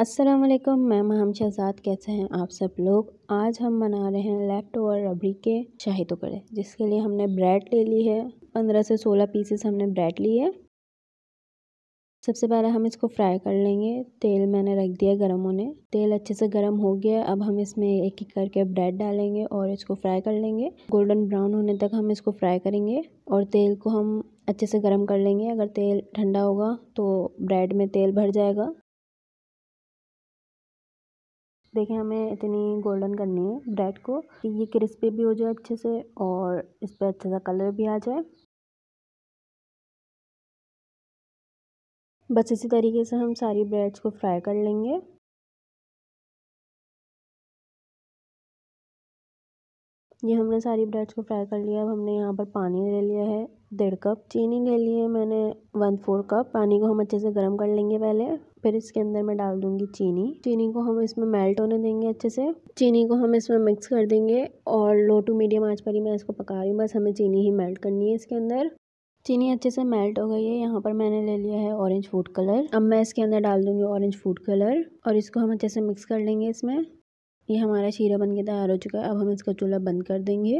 अस्सलाम मैं महम शहजाद कैसे हैं आप सब लोग आज हम बना रहे हैं लेफ्ट ओवर रबड़ी के शाही टुकड़े जिसके लिए हमने ब्रेड ले ली है पंद्रह से सोलह पीसेस हमने ब्रेड ली है सबसे पहले हम इसको फ्राई कर लेंगे तेल मैंने रख दिया गर्म होने तेल अच्छे से गर्म हो गया अब हम इसमें एक एक करके ब्रेड डालेंगे और इसको फ्राई कर लेंगे गोल्डन ब्राउन होने तक हम इसको फ्राई करेंगे और तेल को हम अच्छे से गर्म कर लेंगे अगर तेल ठंडा होगा तो ब्रेड में तेल भर जाएगा देखिए हमें इतनी गोल्डन करनी है ब्रेड को कि ये क्रिस्पी भी हो जाए अच्छे से और इस पर अच्छे सा कलर भी आ जाए बस इसी तरीके से हम सारी ब्रेड्स को फ्राई कर लेंगे ये हमने सारी ब्रेड्स को फ्राई कर लिया अब हमने यहाँ पर पानी ले लिया है डेढ़ कप चीनी ले ली है मैंने वन फोर कप पानी को हम अच्छे से गर्म कर लेंगे पहले फिर इसके अंदर मैं डाल दूंगी चीनी चीनी को हम इसमें मेल्ट होने देंगे अच्छे से चीनी को हम इसमें मिक्स कर देंगे और लो टू मीडियम आँच पर ही मैं इसको पका रही हूँ बस हमें चीनी ही मेल्ट करनी है इसके अंदर चीनी अच्छे से मेल्ट हो गई है यहाँ पर मैंने ले लिया है ऑरेंज फूड कलर अब मैं इसके अंदर डाल दूंगी ऑरेंज फूड कलर और इसको हम अच्छे से मिक्स कर लेंगे इसमें ये हमारा शीरा बन के तैयार हो चुका है अब हम इसका चूल्हा बंद कर देंगे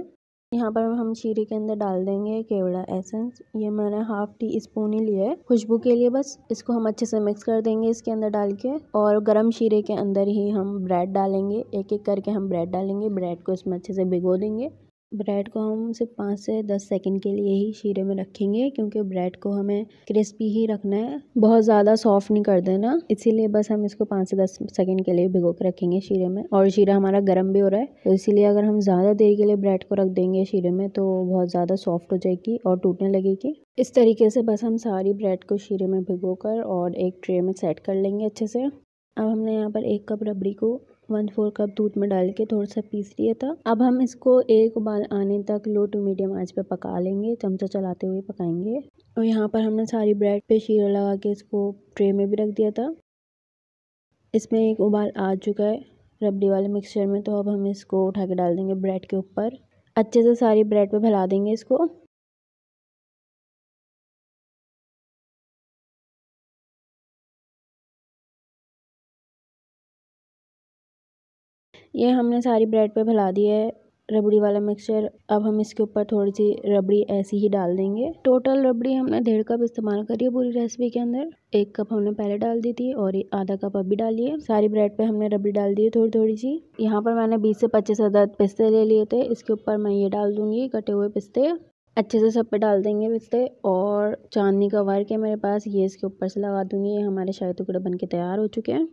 यहाँ पर हम शीरे के अंदर डाल देंगे केवड़ा एसेंस ये मैंने हाफ टी स्पून ही लिया है खुशबू के लिए बस इसको हम अच्छे से मिक्स कर देंगे इसके अंदर डाल के और गरम शीरे के अंदर ही हम ब्रेड डालेंगे एक एक करके हम ब्रेड डालेंगे ब्रेड को इसमें अच्छे से भिगो देंगे ब्रेड को हम सिर्फ पाँच से दस सेकंड के लिए ही शीरे में रखेंगे क्योंकि ब्रेड को हमें क्रिस्पी ही रखना है बहुत ज़्यादा सॉफ्ट नहीं कर देना इसीलिए बस हम इसको पाँच से दस सेकंड के लिए भिगो के रखेंगे शीरे में और शीरा हमारा गर्म भी हो रहा है तो इसीलिए अगर हम ज़्यादा देर के लिए ब्रेड को रख देंगे शीरे में तो बहुत ज़्यादा सॉफ्ट हो जाएगी और टूटने लगेगी इस तरीके से बस हम सारी ब्रेड को शीरे में भिगो कर और एक ट्रे में सेट कर लेंगे अच्छे से अब हमने यहाँ पर एक कप रबड़ी को वन फोर कप दूध में डाल के थोड़ा सा पीस लिया था अब हम इसको एक उबाल आने तक लो टू मीडियम आंच पे पका लेंगे चमचा चलाते हुए पकाएंगे और यहाँ पर हमने सारी ब्रेड पे शीरा लगा के इसको ट्रे में भी रख दिया था इसमें एक उबाल आ चुका है रबड़ी वाले मिक्सचर में तो अब हम इसको उठा के डाल देंगे ब्रेड के ऊपर अच्छे से सारी ब्रेड पर फैला देंगे इसको ये हमने सारी ब्रेड पे फैला दी है रबड़ी वाला मिक्सचर अब हम इसके ऊपर थोड़ी सी रबड़ी ऐसी ही डाल देंगे टोटल रबड़ी हमने डेढ़ कप इस्तेमाल करी है पूरी रेसिपी के अंदर एक कप हमने पहले डाल दी थी और आधा कप अभी डाली है सारी ब्रेड पे हमने रबड़ी डाल दी है थोड़ी थोड़ी सी यहाँ पर मैंने बीस से पच्चीस हज़ार पिस्ते ले लिए थे इसके ऊपर मैं ये डाल दूंगी कटे हुए पिस्ते अच्छे से सब पे डाल देंगे पिस्ते और चांदनी का वर्क है मेरे पास ये इसके ऊपर से लगा दूंगी ये हमारे शाही टुकड़े बन के तैयार हो चुके हैं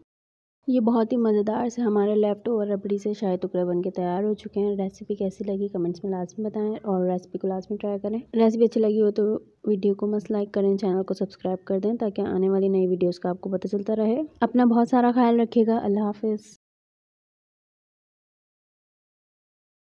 ये बहुत ही मज़ेदार से हमारे लेफ़्ट ओवर रबड़ी से शाही टुकड़े बन के तैयार हो चुके हैं रेसिपी कैसी लगी कमेंट्स में लास्ट में बताएं और रेसिपी को लास्ट में ट्राई करें रेसिपी अच्छी लगी हो तो वीडियो को मस्त लाइक करें चैनल को सब्सक्राइब कर दें ताकि आने वाली नई वीडियोज का आपको पता चलता रहे अपना बहुत सारा ख्याल रखिएगा अल्लाह हाफिज़